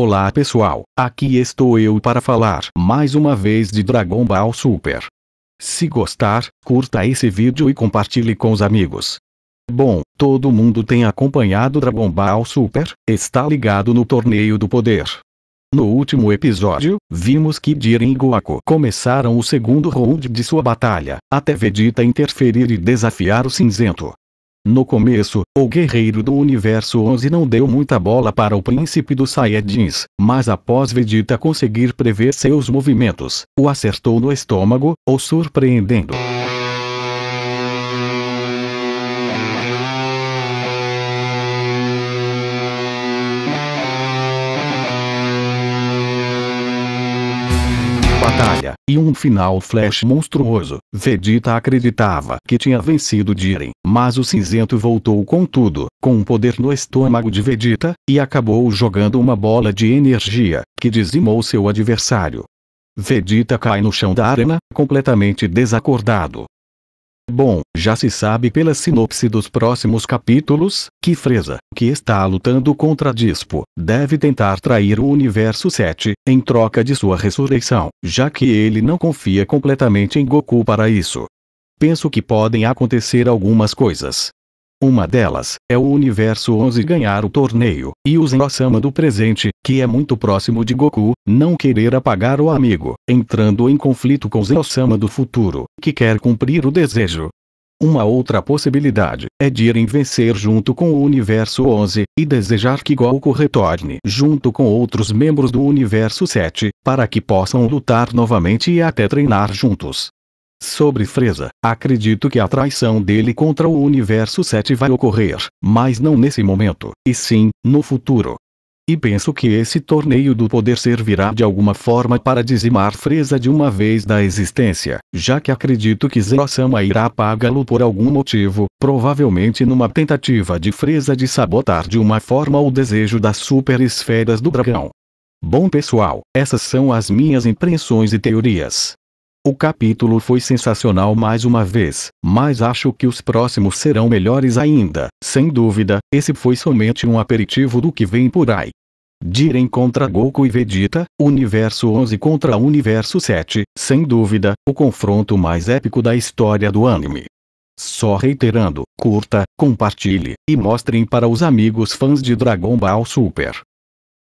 Olá pessoal, aqui estou eu para falar mais uma vez de Dragon Ball Super. Se gostar, curta esse vídeo e compartilhe com os amigos. Bom, todo mundo tem acompanhado Dragon Ball Super, está ligado no Torneio do Poder. No último episódio, vimos que Jiren e Goku começaram o segundo round de sua batalha, até Vegeta interferir e desafiar o cinzento. No começo, o guerreiro do universo 11 não deu muita bola para o príncipe dos Saiyajins, mas após Vegeta conseguir prever seus movimentos, o acertou no estômago, o surpreendendo. batalha, e um final flash monstruoso. Vegeta acreditava que tinha vencido Jiren, mas o cinzento voltou com tudo, com um poder no estômago de Vegeta, e acabou jogando uma bola de energia, que dizimou seu adversário. Vegeta cai no chão da arena, completamente desacordado, Bom, já se sabe pela sinopse dos próximos capítulos, que Freza, que está lutando contra Dispo, deve tentar trair o Universo 7, em troca de sua ressurreição, já que ele não confia completamente em Goku para isso. Penso que podem acontecer algumas coisas, uma delas é o Universo 11 ganhar o torneio, e o Zen-sama do presente, que é muito próximo de Goku, não querer apagar o amigo, entrando em conflito com Zen-sama do futuro, que quer cumprir o desejo. Uma outra possibilidade é irem vencer junto com o Universo 11 e desejar que Goku retorne junto com outros membros do Universo 7 para que possam lutar novamente e até treinar juntos. Sobre Freza, acredito que a traição dele contra o universo 7 vai ocorrer, mas não nesse momento, e sim, no futuro. E penso que esse torneio do poder servirá de alguma forma para dizimar Freza de uma vez da existência, já que acredito que Zero-sama irá apagá-lo por algum motivo, provavelmente numa tentativa de Freza de sabotar de uma forma o desejo das super esferas do dragão. Bom pessoal, essas são as minhas impressões e teorias. O capítulo foi sensacional mais uma vez, mas acho que os próximos serão melhores ainda. Sem dúvida, esse foi somente um aperitivo do que vem por aí. Jiren contra Goku e Vegeta, Universo 11 contra Universo 7, sem dúvida, o confronto mais épico da história do anime. Só reiterando, curta, compartilhe e mostrem para os amigos fãs de Dragon Ball Super.